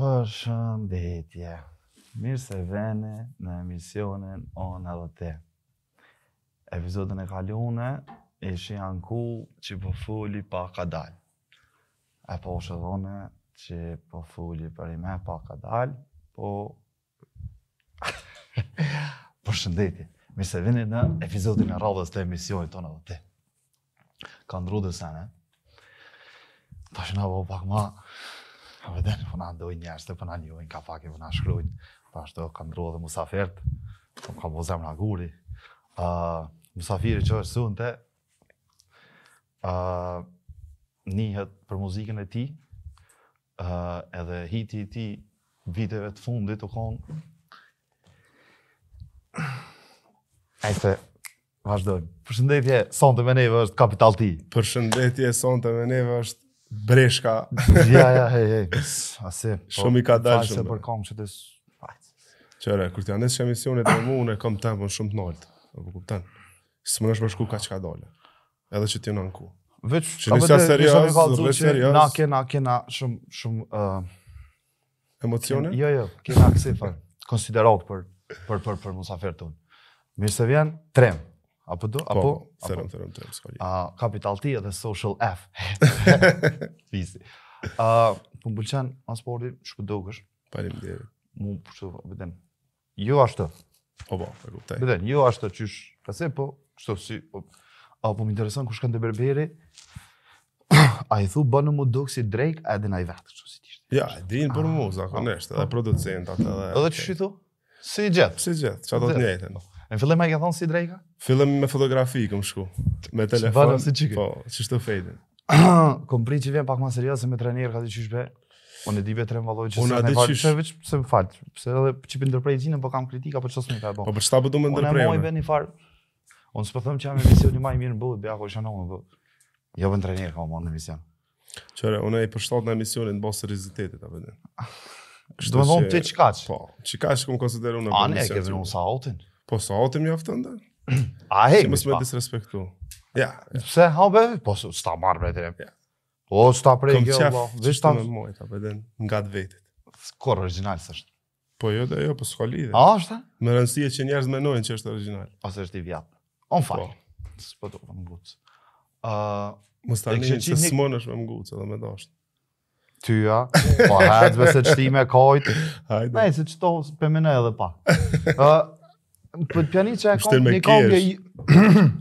Për shëndetje, mirë se vene në emisionin On edhe te. Epizodën e kalune ishi janë ku që po fulli pa ka dal. E po shëdhone që po fulli për i me pa ka dal, po... për shëndetje, mirë se vene në epizodin e radhës të emisionit On edhe te. Ka ndru dhe sene. Ta shëna po pak ma edhe në do një njështë, të funa njojnë, ka pak e funa shkrujnë, të ashtë të kam drohë dhe musafirt, të po kam bo zemë në guri. Uh, musafiri që është sunë uh, për muzikën e ti, uh, edhe hiti i ti viteve të fundit të konë, Ajse, vazhdojmë. Përshëndetje, sonte me neve është kapital ti. Përshëndetje, sonte me neve është Breshka. Ja, ja, hej, hej. Asi. Po, shumë i ka dalë shumë. Falë se për kam që të shumë. Qëre, kur të janë nështë që emisionit e mu, unë e kam tempo në shumë të naltë. E për kuptan. Së më nëshë përshku ka që ka dalë. Edhe që t'jë në në ku. Vëq, që nështë serios, vëq serios. Na, kena, kena shumë, shumë... Emocione? Jo, jo, kena kësifë. Po, Konsiderat për, për, për, për, për, për, për, për, për, apo do po, apo po, apo serum terms kali a capital t edhe social f fizi a po mbulçan pasporti shku dogësh faleminderit mu po shoh vetëm jo ashtu po po e kuptoj vetëm jo ashtu çysh ka se po çto si po apo më intereson kush kanë deberberi a i thu bënë më dukë si Drake, a edhe në i vetë, që si tishtë. Ja, e dinë për mu, ah, zakonishtë, po. edhe producentat, edhe... Edhe që shi thu? Si gjithë. Si gjithë, që do të njëjtën. Në fillim më ke thon si Drejka? Fillim me fotografi kam shku. Me telefon. Si si po, si çto fejtin. Kom prit që vjen pak më serioze me trajner ka të qysh be. Unë e di be trem që se ne vaj shërvec pse më fal. Pse edhe çipi ndërprej xhinë po kam kritik apo çfarë më ka bën. Po për shtapu do më ndërprej. Unë vjen i far. Unë s'po them që jam emision i më i mirë në bull, bëj apo shano më bull. Jo vën trajner ka mund në emision. Çore, unë e për shtatë në emisionin të bosë rezitetit apo do më vonë të çkaç. Po, çkaç kum konsideron në emision. A ne ke vënë sa autin? Po sa o të aftë dhe? A he, mi pa. Si më disrespektu. Ja. Pse, ha, be, po s'ta marrë, bre, të Ja. Po s'ta prej, gjo, bo. Vish ta... Këm qef, që të nga të vetit. Kor, original, sështë? Po jo, dhe jo, po s'ka lidhe. A, është? Me rëndësia që njerëz menojnë që është original. Ose është i vjatë. On fa. Po do, më ngucë. Më stani që një... s'mon më ngucë edhe me dashtë. Tyja, po hajtë, vëse qëtime kajtë. Hajtë. Nej, se qëto, pëmine edhe pa. Po pianica e kom një kom ne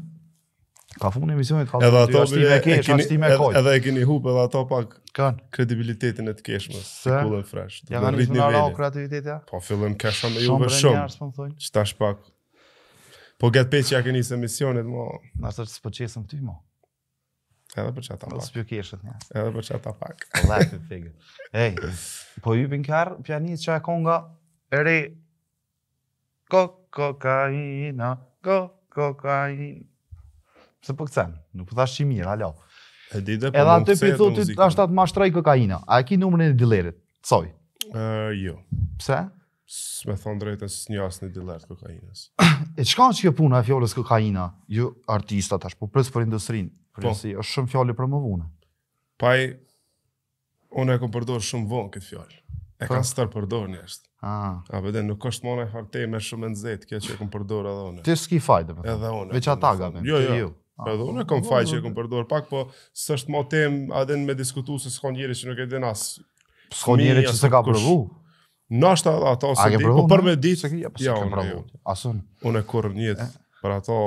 Ka funë emisione të kalë, ato, jo, është një me kesh, është një me Edhe, e kini hupë edhe ato pak Kan. kredibilitetin e të keshme, se të kullën fresh. Ja nga një në rao kreativitetja? Po, fillën kesha me ju për shumë, që po pak. Po, getë peqë ja kini se emisionit, mo... Nga është të së ty, mo? Edhe për qëta pak. Së pjo keshët, një. Edhe për qëta pak. Ej, po, ju bin kar kërë, pjanit që e konga, ere... Kok, kokaina, go kokaina. Pse po kthem? Nuk po thash mirë, alo. E di dhe po. Edhe aty i thotë ti tash ta mashtroj kokaina. A e ke numrin e dillerit? Coj. Ë uh, jo. Pse? Me thonë drejtë e s'një asë një dilert kokainës. e qka është kjo puna e fjallës kokaina? Ju jo, artista tash, po pres për industrinë. Po. Si, është shumë fjalë për më vune. Paj, unë e kom përdojë shumë vonë këtë fjalë. E pra? Po. kam stër përdor Ah. A, po përde, nuk është mona e më me e nëzit, kjo që e kom përdor edhe une. Ti s'ki faj, dhe Edhe unë. Veç ata ga me. Jo, jo. Ju. Po edhe unë kam po, faj po, që e kom përdor pak, po s'është më tem edhe me diskutu se s'kon njëri që nuk e din as. S'kon njëri që s'e ka provu. Nashta ato ose di, po për me ditë se ke po s'e kam provu. Asun. Unë kur njet për ato...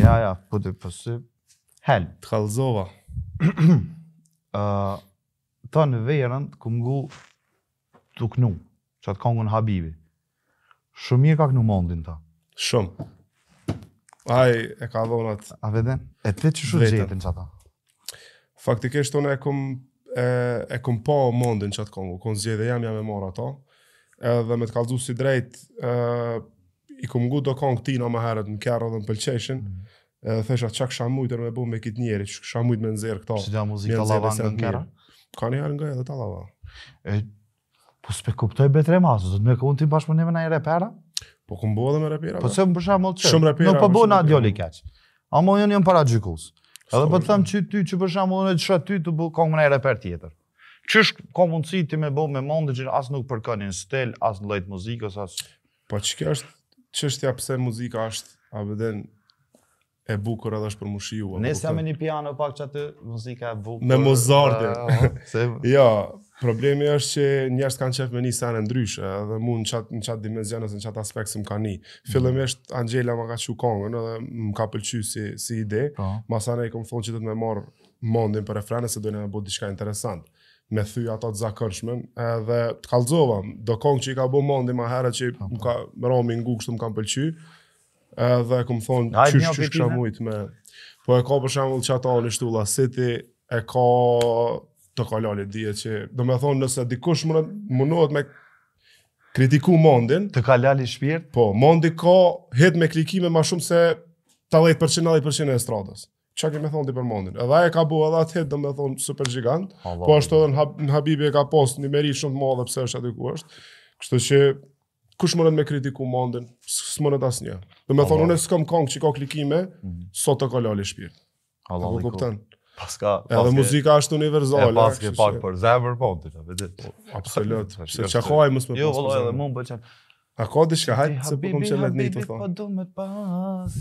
ja, ja, po të pësë... Hel. Të kalzova. ton ta verën, ku mgu të knu, që atë kongën Habibi. Shumë mirë ka knu mondin ta. Shumë. Aj, e ka dhonat. A vede? E te që shu gjetin që ata? Faktikisht unë e kom e, e kom po mondin që atë kongu, kom dhe jam jam e mora ta, edhe me të kalzu si drejt, e, i kom ngu do kong ti në maherët në kjarë dhe në pëlqeshin, mm. edhe thesha që kësha mujtër me bu me kitë njeri, që kësha mujtë me këto. muzikë në kjarë? Ka një edhe të Po s'pe kuptoj bet Remazo, zot, më ka unti bashkë me nën ai repera? Po ku mbo dhe me repera? Po, po se më përshëm më të çem. Jo po bën atë djoli kaç. A më unë jam para xhikus. Edhe po të them që ty që përshëm unë të shoh ty të bë kong me ai reper tjetër. Çish ka mundësi ti me bë me mend që as nuk përkënin stel, as lloj të muzikës, as Po çka është çështja pse muzika është a vëden e bukur edhe është për mushiu apo Nëse jam në piano pak çatë muzika e bukur Me Mozartin. Jo, Problemi është që njerëzit kanë qenë me një sanë ndryshe, edhe mund në çat në çat dimension ose në çat aspekt se më kanë. Fillimisht Angela më ka thënë kongën dhe më ka pëlqyer si si ide. Po. Masana i këmë thonë që do të më marr mondin për refrenë se dojnë të na bëj diçka interesant me thy ato të zakërshme, edhe të kalzova, do kongë që i ka bo mondi ma herë që më po, po. ka më romi ngu më kam pëlqy, edhe këmë thonë qështë qështë qështë qështë qështë qështë qështë qështë qështë qështë qështë qështë qështë qështë të kalali dhije që, do me thonë nëse dikush më mundohet me kritiku mondin. Të kalali shpirt? Po, mondi ka hit me klikime ma shumë se të lejt për e stratës. Qa ke me thonë ti për mondin? Edhe aje ka bu edhe atë hit, do me thonë, super gigant. Allah, po ashtu edhe në Habibi e ka post një meri shumë të madhe pëse është aty ku është. Kështu që kush mundet me kritiku mundin, asë asnjë. Do me thonë unë s'kam kong që ka klikime, mm -hmm. sot shpirt. e kupton. Paska, paske, edhe muzika është universale. E paske pak për zemër po, ti e di. Po. Absolut. Se çka kohaj mos jo, më pas. Jo, valla edhe mua bëhen. A ka diçka hajt se po kom çel me nitë thon. Po do me pas.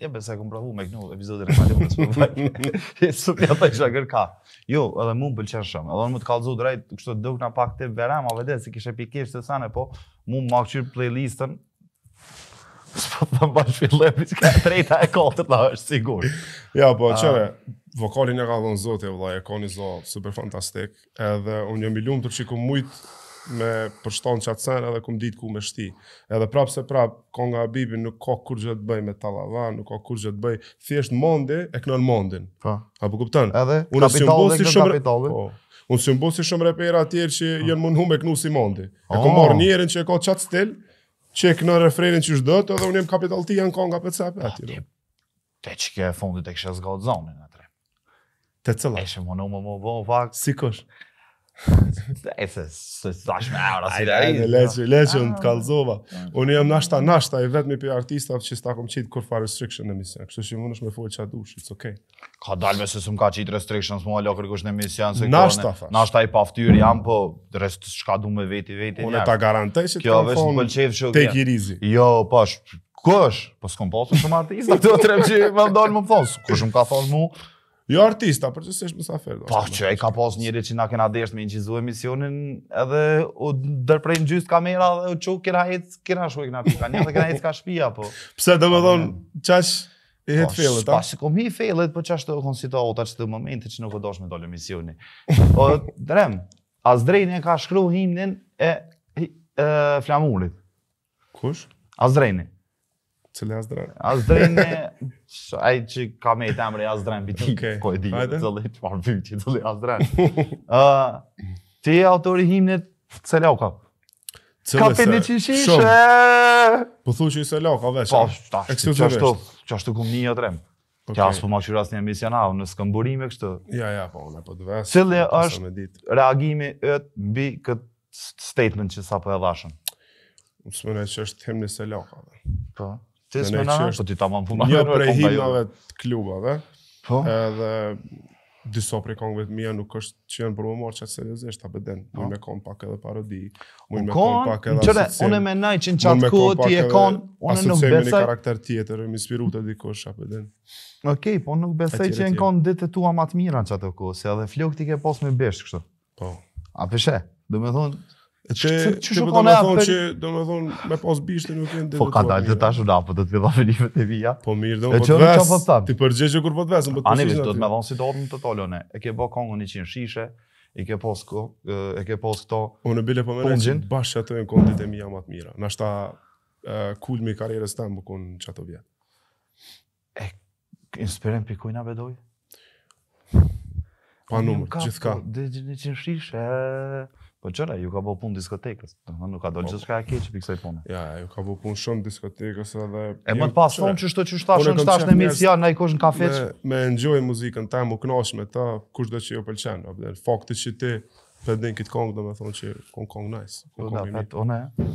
Ja besa kom provu me këtë episodin e kaluar. Su ja ta po, isha gërka. Jo, edhe mua pëlqen shumë. Edhe mua të kallzu drejt, kështu dukna pak te Berama, vetë se kishe pikësh të sa ne po, mua më kthyr playlistën. Po të bashkë fillojmë, ka treta e katërt, na është sigurt. Ja, po, çore vokalin e ka dhënë Zoti vëlla, e ka një zot super fantastik. Edhe unë jam i lumtur që ku shumë me përshton çatsen edhe kum dit ku me shti. Edhe prapse prap ka nga Habibi nuk ka kur çet bëj me tallava, nuk ka kur çet bëj thjesht mondi e kënon mondin. Po. Apo kupton? Edhe unë si mbosi shumë kapitalin. Po. Unë si mbosi shumë repera të tjerë që po. janë mund me kënu si E kam ah. marrë një herë që ka çat stil që e kënon refrenin çu çdo, edhe unë jam kapitalti janë ka nga pecsa aty. Te çka fundit tek shas gallzonin. Të cëllë. E shumë, në më më bëmë faktë. Sikush. E se së të dashme e ora si da i. E leqë, po. leqë, në të ah. kalzova. Unë jam nashta, nashta, e vetë me për artistat që s'ta kom qitë kur fa restriction në misjan. Kështë që mund është me fojë që a dushë, it's okay. Ka dalë me se së më ka qitë restriction, së më alo kërkush në misjan. Nashta, fa. Nashta i paftyr jam, po, rështë shka du me veti, veti. Unë e ta garantej që të kom fonë, take it easy. Jo, pash, po, kush? Po s'kom posë shumë artistat, do të rem që më ndonë më fonë. Kush më ka thonë mu, Jo artista, për qësë është mësafer. Pa, po, që e ka pas njëri që na kena desht me një gjizu emisionin, edhe u dërprejnë gjys kamera dhe u çu kena hec, kena shu e kena pika, një dhe kena hec ka shpia, po. Pse, dhe çash thonë, qash i hit fillet, ta? Pa, kom hi fillet, po qash të kon situata që të momenti që nuk dosh me dole misioni. Po, drem, as drejnë e ka shkru himnin e flamurit. Kush? As drejnë. Cële as drejnë? As drejnë e... Aj që ka me i temre, as drejnë biti. Okay. Ko e di, të zëllë e që parë vim që as drejnë. Uh, ti e autori himnet, cële au ka? Cële ka për një që shi Po thu që i se lau ka veç. Po, qashtu, qashtu, qashtu këm një atë remë. Okay. Tja, asë ma qyra rras një emision avë, në skëmburim e kështu. Ja, ja, po, në po të vesë. Cële është reagimi ëtë të bi këtë statement që sa po e dhashën? U të smërë që është himni një se lakave. Po? Në me na është, po ti tamam jo punon. himnave të klubave. Po. Edhe disa prej këngëve të mia nuk është që janë për humor, çka seriozisht ta bëden. Po. Unë me kon pak edhe parodi. Unë me kon pak edhe. Unë me unë me naj që në chat ku ti e kon, unë nuk besoj. Asoj karakter tjetër, më inspiruat dikush apo den. Okej, po nuk besoj që janë kon ditë tua më të mira çka ku, se edhe flokti ke pas më besh kështu. Po. A pse? Do të thon, Çe çu shoqë po na që çe do të thon me pas bishte nuk jeni detyruar. Po ka dalë të tash ulapo do të vë dalë në TV ja. Po mirë do të vës. Ti përgjigjesh kur po të vës, po të shijesh. Ani do të më vonë si do të tolone. E ke bë kongun 100 shishe, i ke pas ku, e ke pas këto. Unë po, bile po më ne bash ato në kontit e mia më të mira. Na shtë kulmi i karrierës së tambu kon çato vjet. E inspiron pikuina vedoj. Pa po, numër, gjithka. 100 po, shishe. Po çona ju ka bëu punë diskotekës. Domthonë nuk ka dalë po. gjithçka e keq për kësaj pune. Ja, ju ka bëu punë shumë diskotekës edhe E më pas thonë çështë që shtash shumë shtash në Mesia, na i kosh në kafeç. Me enjoy muzikën tam u knosh me ta, kush do të çojë pëlqen. Fakti që ti për din kit kong domethënë që kong kong nice. Po da, atë ona. Po,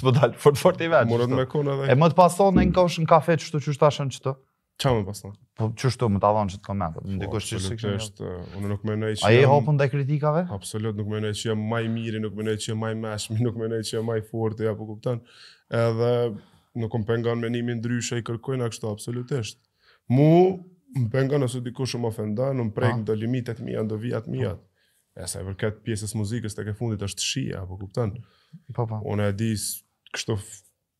s'po dal fort fort i vaj. Morën me kon edhe. E më pas thonë në kafeç çështë që shtash çto. Qa më pas Po që shtu më të adhonë që të komentat? Po, Ndiko që shtu që shtu Unë nuk menoj që... A je hopën dhe kritikave? Absolut, nuk menoj që jam maj miri, nuk menoj që jam maj meshmi, nuk menoj që jam maj forte, ja po kuptan. Edhe nuk më pengon menimi ndryshe i kërkojnë, a kështu absolutisht. Mu më pengon ose diku shumë ofenda, në më prejkë ndë ah. limitet mija, ndë vijat mija. Ah. E sa i vërket pjesës muzikës të ke fundit është shia, apo kuptan? Po, po. Unë e di kështu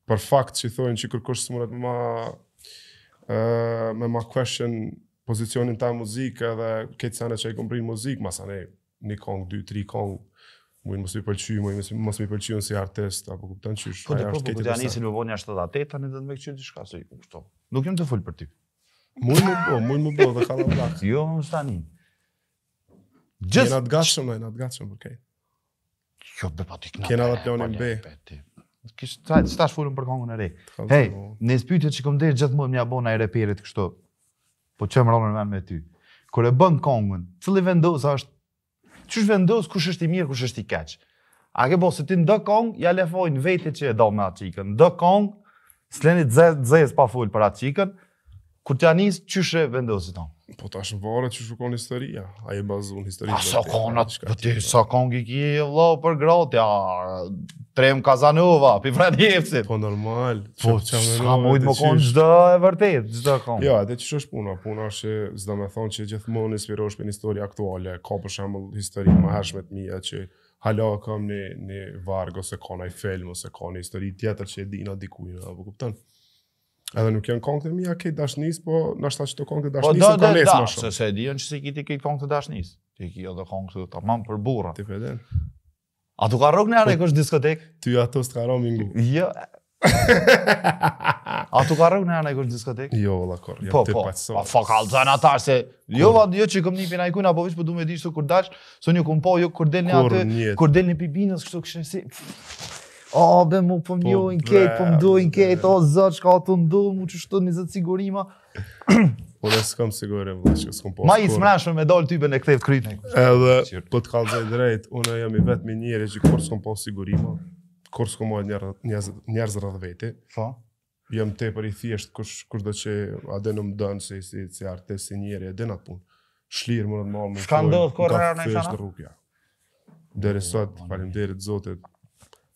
për fakt që i thojnë që kërkosh së mërët ma me ma question pozicionin ta muzikë dhe këtë sene që i kom brinë muzikë, ma sene një kong, dy, tri kong, mujnë mësë mi pëlqyë, mësë mi si artist, apo kuptan qysh, po, aja po, është po, këtë po, të sene. Po, po, po, po, po, po, po, po, po, po, po, po, po, po, po, po, po, po, po, po, Mujnë më bo, mujnë më po, dhe kalla vlakë. jo, më stani. Gjës... Kena të gatshëm, në gatshëm, okay. Jo, ti këna. Kena dhe pionin be. Kështë të ashtë për kongën e re. Po, Hej, po. në ispytët që këmë dhejë gjithë mund më jabon në i reperit kështu. Po që më rronën me ty. kërë e bën kongën, cëli vendos është, qështë vendos kush është i mirë, kush është i keqë. A ke bo, po, se ti në dë kongë, ja lefojnë vetit që e do me atë qikën. Në kongë, s'leni dzejës pa full për atë qikën, Kur t'ja njësë, qyshe vendosit të? Po t'ash shë vare që shukon historia, a e bazun historia dhe të të të të të të të të të të të të të Trem Kazanova, pi Vranjevcit. Po normal. Po çamë. Sa mund të kon çdo e vërtet, çdo kon. Jo, atë ç'është shpun, puna, puna është çdo më thon që gjithmonë e spirosh me një histori aktuale, ka për shembull histori më hershme të mia që hala kam në në varg ose kanë ai film ose kanë histori tjetër që e dinë diku, e po kupton? Edhe nuk janë kontë mia kë dashnis, po na shtat çto kontë po dashnis po, ka nes më shumë. Po do të thotë se diën se kiti kë kontë dashnis. Ti ki edhe kontë të tamam për burra. Ti po e A do ka rrok në anë kësh diskotek? Ty ato s'ka rrok mingu. Jo. A do ka rrok në anë kësh diskotek? Jo, valla kor. Ja po, po. pa so. Po po. Po fakallzan ata se jo vallë jo çikom nipin ai ku na po vesh po du me di çto kur dash, so sonë ku po jo kur del në atë, kur del në pibinës kështu kështu si o, be mu për po po, mjo i nkejt, për po mdo i nkejt, o, zët, shka atë ndu, mu që shtu një zëtë sigurima. Po dhe s'kam sigurim, dhe që s'kam pas Ma i s'mrashme me dollë t'ybe në këtejt krytin. Edhe, po t'kallë dhe drejt, unë jam i vetë njëre që kërë s'kom pas sigurima, Kërë s'kom mojë njerëz rrëdhë vete. Fa? Jam te për i thjesht, kush dhe që a në më dënë, si, si, si artes, si njeri, në punë. Shlirë më në më më më më më më më më më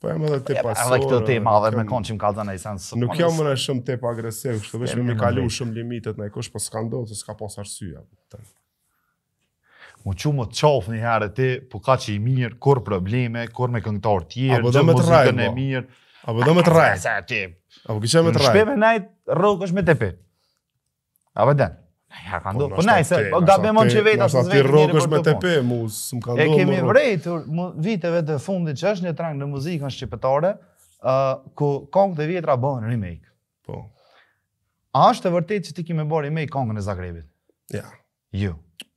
Po e më dhe te pasore, Edhe këtë te madhe me konë që më kalë dhe po në i së Nuk jam më në shumë te pa agresivë, kështë të vesh me më kalu shumë limitet në e kush, po s'ka ndohë s'ka pas arsyja. Mu që më të qofë një herë ti, po ka që i mirë, kur probleme, kur me këngëtar tjerë, gjë më e po. mirë... dhe të rajë, a dhe më të rajë, Apo bë dhe më të rajë, Në bë dhe më të rajë, a bë dhe a Ja, ka ndodhur. Po nëse gabem on çe vetas vetë. Ti rrokosh me TP, mos më ka dhënë. E kemi vërejtur viteve të fundit që është një trang në muzikën shqiptare, ë uh, ku kongë të vjetra bëhen remake. Po. A është e vërtet se ti ke bërë remake këngën e Zagrebit? Ja. Ju. Jo.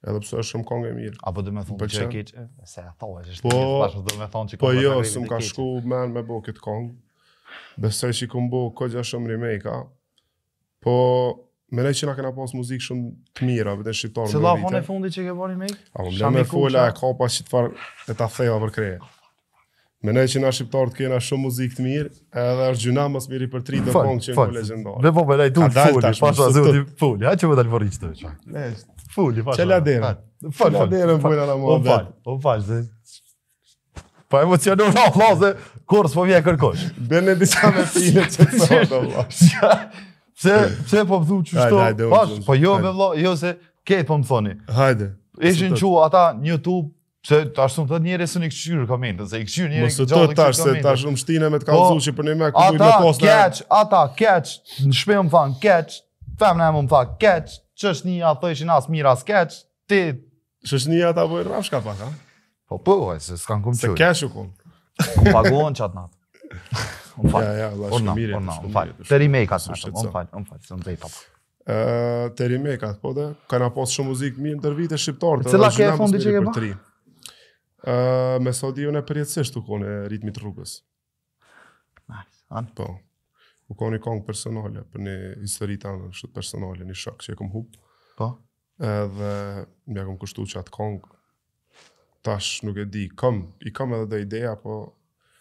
Edhe pse është shumë këngë e mirë. Apo do të më thonë çe keç, se është po, do të më thonë Po jo, s'm ka shku më an me bokë kongë, këngë. Besoj se ku mbo shumë remake, a? Po Me lejtë që nga kena pas muzikë shumë të mira, vetë në shqiptarë. Se la e fundi që ke bani me ikë? A, më lejtë me fulla e kapa që të farë e ta theja për kreje. Me nejtë që nga shqiptarë të kena shumë muzikë të mirë, edhe është gjuna mësë mirë i për tri dhe kongë që e një legendarë. Me po me lejtë du të fulli, pasha zhu të fulli, ha që më dalë vërriqë të veqa. Fulli, pasha. Qela dera. Qela dera më fulla në mojë. O falj, o Pa po emocionu në vlaze, kur po vje kërkosh. Bene disa me fine që të Se se po thu çu çto. Pas, po jo me vëlla, jo se ke po më thoni. Hajde. Ishin çu ata në YouTube se tash shumë thot njerëz sonë këshir komentet, se këshir njerëz gjallë këshir. Mos të tash se tash shumë shtine me të po, kallëzushi për ne me kujt do kosta. Ata catch, ata catch, në shpejm fan catch, fam na më fan catch, ç'është një ato ishin as mira as catch. Ti ç'është një ata po rrafsh ka pak, ha? Po po, se s'kan kumçur. Se catch u kum. Ku pagon chat nat. Ja, ja, vash mirë. Po, po, po. Teri me ka thënë, po, po, po, po, son drejt apo. Ë, po ka po, da, kanë pas shumë muzikë mirë ndër vite shqiptar të. Cilla ke fundi që ke bërë? Ë, me sot di përjetësisht u konë ritmit rrugës. Ma, an. Po. U konë këngë personale për një histori tanë, kështu personale, një shok që e kam hub. Po. Edhe më kam kushtuar çat kong tash nuk e di kam i kam edhe ide apo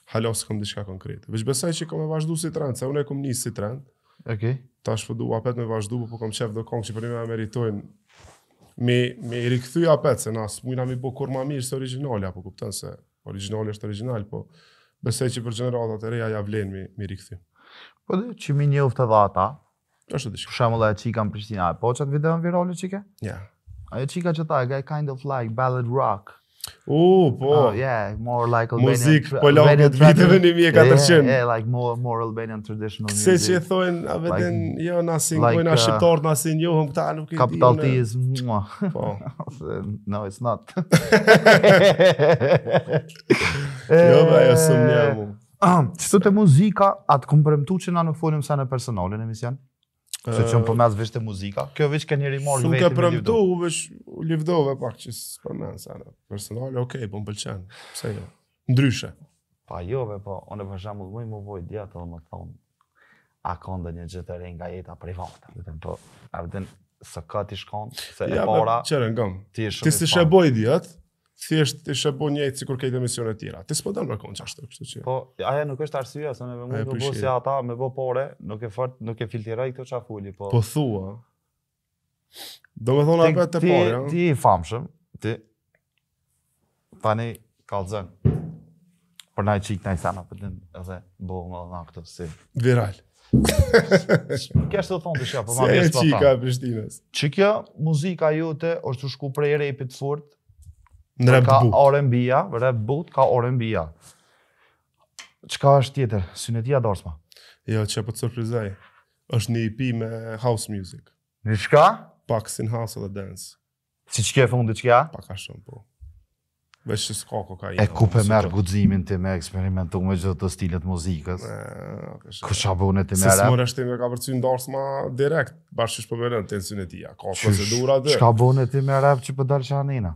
hala s'kam diçka konkrete. Veç besoj që kam vazhdu si trend, se unë e kam nisë si trend. Okej. Okay. Tash po dua me vazhdu, po, po kam qef do kong që për më meritojn me me rikthy apet se na smuina mi bo kur më mirë se origjinali apo kupton se origjinali është origjinal, po besoj që për gjeneratat e reja ja vlen mi mi rikthy. Po dhe që mi një uftë ata, është diçka. Për shemëlla e qika në Prishtina, po qatë video në virale Ja. Yeah. Ajo çika që ta, kind of like ballad rock. U, uh, po. Oh, yeah, more like Albanian. Muzik, po lëngë viteve 1400. Yeah, yeah, like more, more Albanian traditional music. Se që e thojnë, a vetën, jo, na asin, like, pojnë a uh, shqiptorët, në jo, këta nuk i dinë. Kapital mua. Po. no, it's not. jo, ba, jo, sëmë një, mu. të muzika, atë këmë përëmtu që na në folim sa në personalin emision? Se që më përmes vështë të muzika? Kjo vështë ke njëri morë vëjtë me livdove. Së ke përmdu, u vështë u livdove pak që së përmenë, sa në personale, okej, po më pëlqenë, pëse jo, ndryshe. Pa jo, ve, po, onë e përshamu të mujë më vojtë djetë, onë më thonë, a dhe një gjithë të rejnë nga jetë a Po, a vëdhenë, së këtë i shkonë, se e para, ti shumë i Ti se shë bojtë djetë, thjesht të bo njëjtë si kur kejtë emisionet tjera. Ti s'po dëmë bërë konë qashtë të kështu që. Po, aja nuk është arsia, se në me mund të bo si ata, me bo pore, nuk e, fart, nuk e filtiraj këtë qafulli, po. Po thua. Do me thonë apet të pore. Ti i famshëm, ti. Tani, kalëzën. Për na i qikë, na i sena, për po din, edhe, bo, më dhe nga këtë, si. Viral. Kja po po është të thonë të shka, për ma bjesë për ta. Qikja, muzika jute, është të shku prej repit furt, Në rap boot. Ka orën bia, rap boot ka orën bia. Çka është tjetër? Synetia dorsma. Jo, çe po surprizaj. Është një EP me house music. Në çka? Pak sin house edhe dance. Si çka e fundit çka? Pak a shumë po. Vesh që s'ka ko ka i... E po, ku për po merë ti të me eksperimentu me gjithë të stilet muzikës? Ku shabone të merë? Se s'mur është të me po ka përcu në direkt, bashkësh përbërën të nësynë e Ka procedura dhe... Shka bone të merë që për dalë shanina?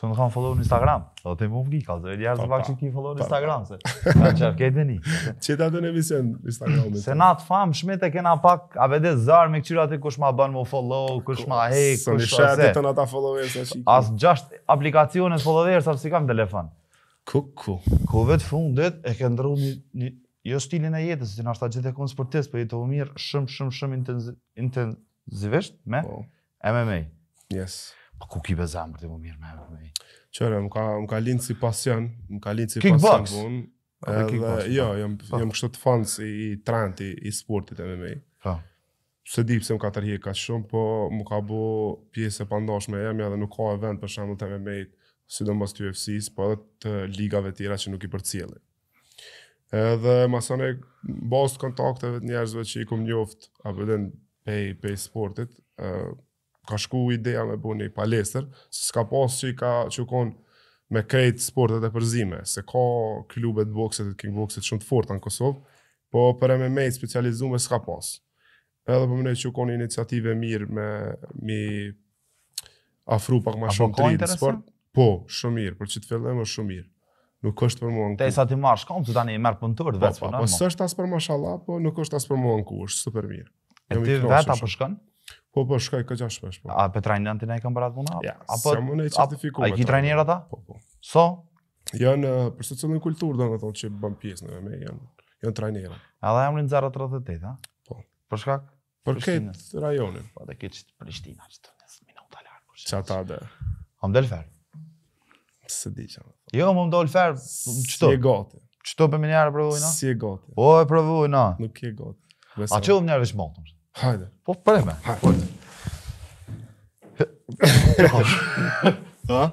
Së më kanë follow në Instagram. Së dhe të më më gjikë, e djerë zë pak që ti follow në Instagram. Se kanë qërë këtë dhe një. Që të në emision Instagram? Se në atë famë, shmete kena pak, a vede zarë me këqyra të kush ma banë më follow, kush ma hej, kush të se. Së në shërë të në ta follow e së As Asë gjasht aplikacionet follow e si kam telefon. Ku, ku. Ku vetë fundet e ke një... Jo stilin e jetës, si në ashtë ta gjithë e kënë sportes, për po jetë të umirë shumë, shumë, shumë intenzivisht me po. MMA. Yes. Po ku ki bez zemër më mirë me MMA? Qëre, më ka, ka linë si pasion, më ka linë si pasion bunë. Kickbox? jo, po. jam, po. jam kështë të fans i, i trend, i, i sportit MMA. Pa. Po. Se di pëse më ka tërhje ka shumë, po më ka bu pjesë e pandashme, jam ja dhe nuk ka event për shumë të MMA, sidomos të UFC-s, po edhe të ligave tjera që nuk i për cilë. Edhe masone, bost kontakteve të njerëzve që i kum njoft, apo edhe pe pe sportit, ka shku ideja me bu një palestër, se s'ka pas që i ka që me krejt sportet e përzime, se ka klubet boxet, king boxet shumë të forta në Kosovë, po për MMA specializume s'ka pas. Edhe për po mëne që kon një iniciative mirë me mi afru pak ma shumë të rinë sport. Po, shumë mirë, për që të fillem është shumë mirë. Nuk është për mua në kush. Te sa ti marrë shkomë, të tani i merë po, po, për dhe të në më. Po, së është për më shala, po nuk është asë për mua në super mirë. ti vetë po, shkonë? Po po shkoj kaq shpesh po. A po trajnon e ai bërat puna? Ja, apo s'jam unë certifikuar. Ai ki trajner ta? Po po. So? Jan eh, për socialin kulturë domethënë që bën pjesë në me janë janë trajnera. Edhe emrin 038, a? Po. Për shkak? Për këtë rajonin. Po dhe këtë që Prishtina, që të njësë minuta larkë. Qa ta dhe? A më fer? Se di që Jo, më më Si e gati. Qëto për minjarë provojna? Si e gati. Po e provojna? Nuk e gati. A që u minjarë dhe はい Hoppar det med? Hoppar det. Ha?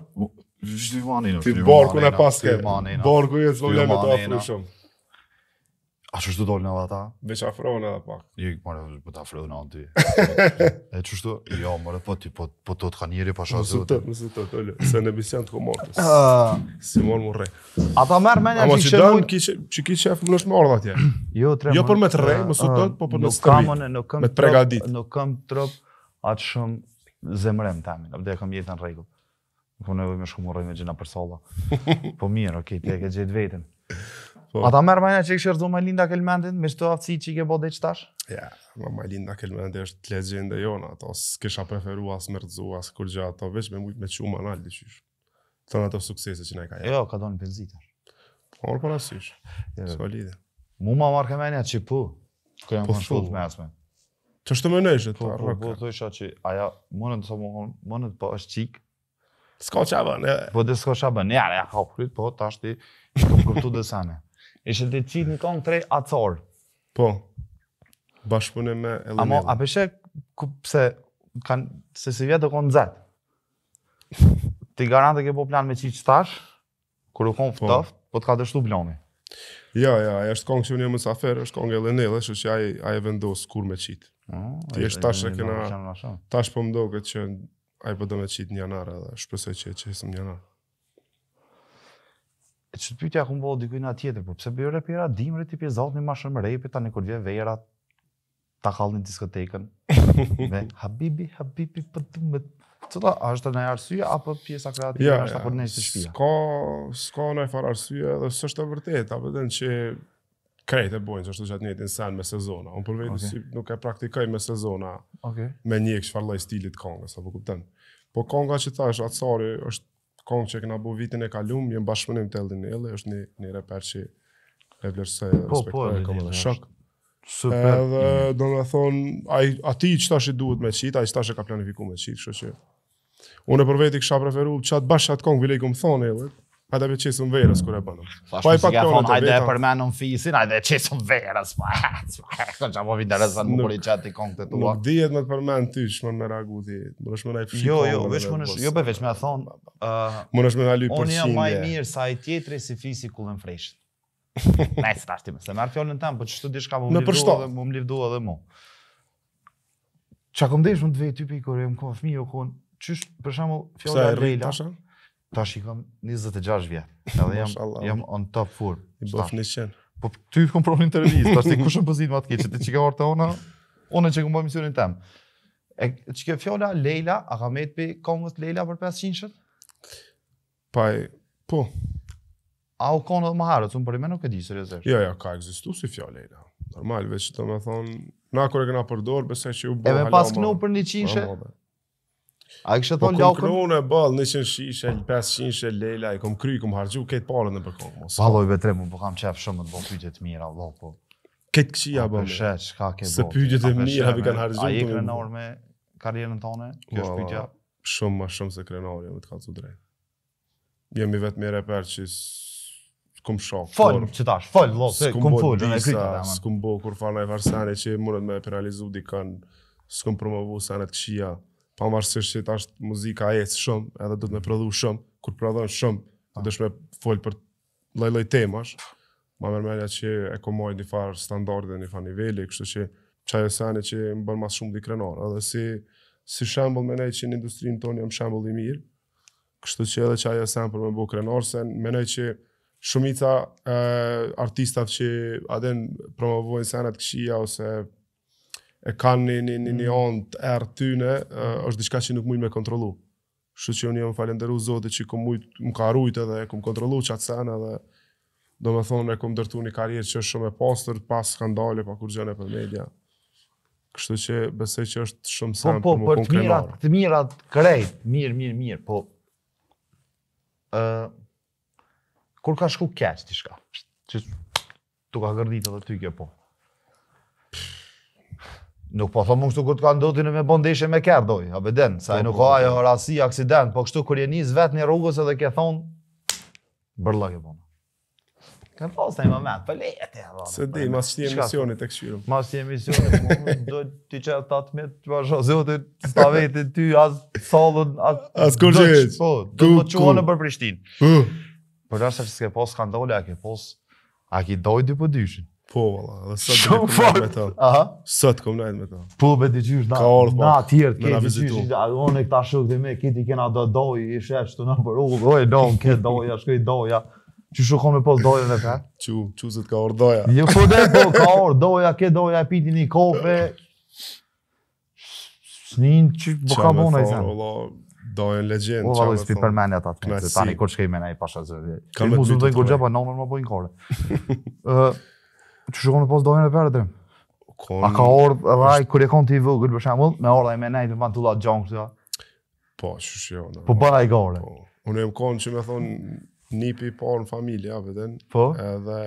Zyumanino. Ti borkun e pas ke. Borku e zvogla me ta afrushëm. A që shtu dolin edhe ata? Dhe që afrohen edhe pak. Po jo, mërë, po të afrohen edhe ty. E që Jo, mërë, po ti, po, po të të ka njëri, po shatë. Mësë të, mësë të, tëllë, se në bisjan të komortës. si morë më rej. Ata merë menja që ishe mund... Që ki qef më nëshë mërë dhe atje? Jo, tre Jo për me të rej, mësë të, po për në stëri. Nuk kam, nuk kam, nuk trop shumë zemrem të amin, apde kam jetë në regullë. Po nevoj me më me gjina për Po mirë, okay, ti e ke vetën. Po. A ta mërë majna që i kështë me Linda Kelmendin, me shtu aftësi që i ke bodhe që tash? Ja, Linda Kelmendin është të legjende jonë, ato s'kesha kësha preferu, më mërëzu, asë kur gjatë, ato veç me mujtë me që u Të në ato suksese që ne ka jetë. Jo, ka do një penzitar. Po, orë për asysh, jo. së valide. Mu ma marrë ke menja që pu, të po kërë me Që është të më nëjshë të arrakë. Po, po, po, isha që aja qabën, po, e... Po dhe sko qabën, e, e, e, e, e, e, e, e, e, e, e, e, po e, e, Ishte të qitë një kongë tre atësor. Po, bashkëpune me Elenilla. Amo, a përshë, pëse, kan, se si vjetë të konë zetë, Ti garante ke po plan me qitë qëtash, kërë u konë fëtëft, po. po të ka të shtu blomi. Ja, ja, e është kongë që unë jam më safer, është kongë Elenilla, shë që aje e vendosë kur me qitë. Oh, Ti është tash e kena, tash po më do këtë që aje përdo me qitë një janar edhe, shpesoj që e qesëm një janar që të pytja këmë bëllë dikuj nga tjetër, po pëse bëjë repira, dimre ti pje një ma shumë repit, ta një kur vje vejra, ta kalë një diskotekën, me habibi, habibi, për të më të të ashtë arsye, apo pjesa kreativë ja, ashtë, apo në e shpia? Ska, ska në e arsye, dhe së është të vërtet, apo dhe që krejt e bojnë që është gjatë në sen me sezona. Unë përvejtë okay. si nuk e praktikaj me sezona okay. me një e këshfarlaj stilit kongës, apo kupten. Po konga që thash, atësari është kongë që e këna bu vitin e kalum, jem bashkëpunim të Eldin Nelli, është një, një reper që e vlerë se po, respektuar po, e kamë dhe shok. Super. Edhe, do në thonë, ati që ta shi duhet me qitë, a i stashe ka planifiku me qitë, kështë që... Unë e për vetë i kësha preferu, që atë bashkë atë kongë, vile i këmë thonë, Eldin, Hajde me qesëm verës kur e bënë. Po i pak tonë. Hajde e përmendëm fisin, hajde e qesëm verës. Kur çamo vi interesant nuk i çati këngët tua. Nuk dihet më të përmend ty çmën me reagu ti. Mundesh më na fshi. Jo, jo, veç më jo veç më thon. ë Mundesh më na lyp përsinë. Unë jam më mirë sa ai tjetri si fisi kullën fresh. Ne fjalën tan, po çto diçka më mundi më mundi edhe mua. Çka kom të vë ti kur jam kohë fëmijë, u jo për shembull Ta shikom 26 vje, edhe jam, jam on top form. I bëf një qenë. Po ty kom pro një intervjiz, ta shti kushën pëzit më atë keqë, ti që ka orë ona, ona që kom bëjmë misionin tem. E që ke fjolla, Leila, a ka me të kongës Leila për 500 shët? Paj, po. A u kongë dhe më harët, unë për i me nuk e di, seriosisht. Jo, jo, ka egzistu si fjolla, Leila. Normal, veç që të me thonë, na kore këna përdor, besen që ju bëhë halama. E me pas kënu për një A kështë të thonë laukën? Po, kom kru në balë, në qënë shishe, një pesë qinëshe, lejla, i kom kry, i kom hargju, këtë parën në përkohë, mos. i betre, mu përkam po qefë shumë, të bërë pyjtët të mira, vloko. Po. Këtë këshia, bërë. A përshë, që ka ke Se pyjtët e mira vi kanë hargju. A i krenor me karjerën tone, kjo është pyjtja? Shumë, ma shumë se krenor, jam të ka të drejtë. Jemi vetë reper që s'kum shok, fol, kor, qëtash, fol, lo, se, kom fol, disa, kriti, da, kom shok, kom shok, kom shok, kom shok, kom shok, kom pa marrësisht që tash muzika e shumë, edhe duhet me mhm. prodhu shumë, kur prodhon shumë, do ah. dësh me fol për lloj-lloj temash. Ma mërmërja që e komoj mojë një farë standarde, një farë nivelli, kështu që qaj e sani që më bërë mas shumë dikrenor, edhe si, si shembol me nej që në industrinë tonë jam shembol i mirë, kështu që edhe qaj e sani për me bërë krenor, se me nej që shumica e, artistat që adin promovojnë senet këshia ose e kanë një një një mm. ond erë tyne, është diçka që nuk mujnë me kontrolu. Shë që unë jam falenderu zotit që kom mujtë, më ka rujtë edhe, kom kontrolu qatë sen edhe, do me thonë, e kom dërtu një karirë që është shumë e pasër, pas skandale, pa kur gjene për media. Kështu që besej që është shumë sen, po, po, më konkrenarë. Po, po, për të mirat, të mirat krejt, mirë, mirë, mirë, po. Uh, kur ka shku kërës, tishka? Që tu ka gërdit edhe ty kjo po. Nuk po thonë më kështu kur ka ndodhi në me bondeshe me kërë dojë, a beden, saj po, nuk ka po, ajo po. rasi, aksident, po kështu kur je nis vetë një rrugës edhe ke thonë, bërla ke bërla. Ka po së një moment, për Se di, mas shtje emisionit e këshirëm. Mas shtje emisionit, do ti që të atë mjetë që bërshë, zë vetë stavetit ty, as sallën as kërë që e që që që që që që se ke që që që ke që a që doj dy që Po, valla, dhe sa të kom nëjtë me ta. Sa të kom nëjtë me ta. Po, be të gjysh, na tjerë, ke të gjysh, a do në këta shukë dhe me, këti kena do doj, i shetë, të në u oj, do në këtë doja, shkëj doja. Që shukon me pos dojën e fe? Që, që se të ka orë doja. Jo, po dhe, po, ka orë doja, ke doja, e piti një kofe. s'nin, në që, po ka bona i zemë. Që Dojën legend, po, që me thonë. Ola, ata tani kur që me të bitë të të të të Po ti shkon pas dorën e parë drem. A ka ordh vaj kur e kon ti vogël për shembull, me ordha e menajt me pantulla xhonk këta. Po, shush jo. Po, jo, po bëra i gore. Po. Unë e jam konë që më thon nipi i parë në familje, a vetën. Po. Edhe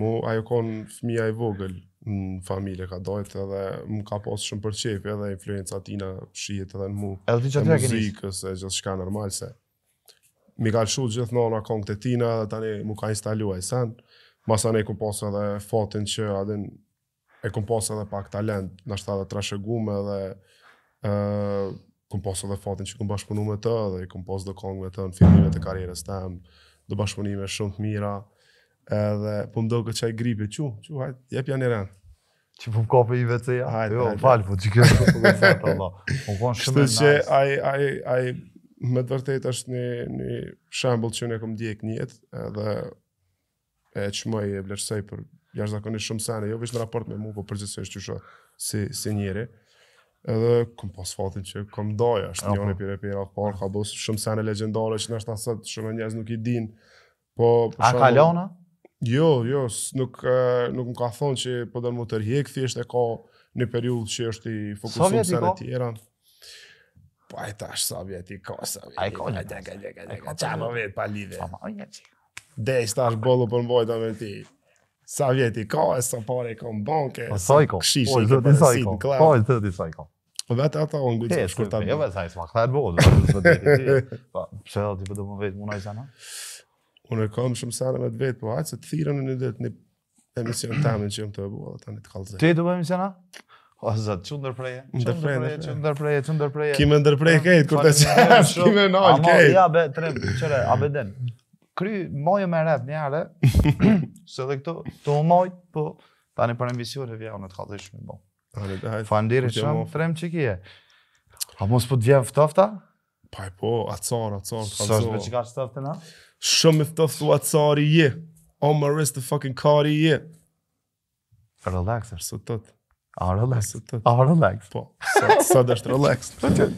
mu ajo kon fëmia i vogël në familje ka dalë edhe më ka pas shumë për çep edhe influenca tina shihet edhe në mua. Edhe ti çfarë ke muzikës Muzikë se gjithçka normale se. Mi ka shuar gjithë nëna kongtetina dhe tani mu ka instaluar ai sant. Masa ne e kom pasë edhe fatin që adin, e kom pasë edhe pak talent, nështë edhe të rashëgume dhe e, kom pasë edhe fatin që kom bashkëpunu me të dhe i kom pasë dhe me të në filmime të karierës të em, dhe bashkëpunime shumë të mira, edhe po më dohë këtë qaj gripe, që, që, hajt jep janë i renë. Që po më i vetë ja? hajt jo, falë, po që kjo të po gëzatë, Allah. Po më konë shumë e nice. Ai, ai, ai, me të vërtet është një, një shambull që në kom djekë njëtë, edhe e çmoj e vlerësoj për jashtëzakonisht shumë sene, jo vetëm raport me mua, por përgjithsisht që shoh si si njëri. Edhe kom pas fatin që kom doja, është një një pire pire, por ka bës shumë sene legjendare që nështë asët shumë njëz nuk i din. Po, A ka lona? Jo, jo, nuk, nuk më ka thonë që po dërmu të rjekë, thjesht e ka në periudhë që është i fokusum sene tjera. Po, ai tash, sovjet i i ka e tjeka, tjeka, Dej, sta është bollu për mbojta me ti. Sa vjeti ka, e sa pare ka në banke, po, sa këshishi ka përësit po, në klep. Sa i ka, po e të di sa i ka. Po, Vete ata jo, o ngujtë që shkurta me. vetë sa i s'ma këtër bollu, përse dhe ti përdo më vetë muna i zana? Unë e kam shumë sene me të vetë, po hajtë se të thirën e një dhe një emision të amin që jëmë të e një të kalëzë. Ti e të emisiona? O, zëtë, që ndërpreje, që ndërpreje, që ndërpreje, që ndërpreje. Kime ndërpreje kejtë, kur të qërë, kime nalë kejtë. Ja, be, tre, qëre, abeden, kry mojë me rap njëre, se dhe këto, të u po, tani për ambicion po. e vjehu në të halë shumë, bo. Fandiri shumë, trem që kje. A mos po të vjehu fëtofta? Paj po, atësar, atësar, të halëzohë. Së është me që ka shtofte na? Shumë me fëtoftu atësari je. On my wrist the fucking card je. Relaxer. sot tëtë. A relax. A relax. Po, sa dash relax.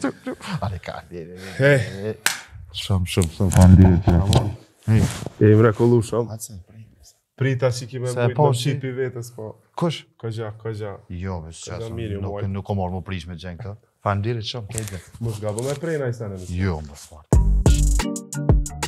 Ale ka. Shum, shum, shum. Fandi. E imre kollu shumë. Prita që kime mujtë po, në shqipi vetës, po. Kush? Ka gja, Jo, me së nuk, nuk, o morë më prish me gjenë këta. Fa shumë, kejtë. Mu shgabu me prejna i sene në Jo, më së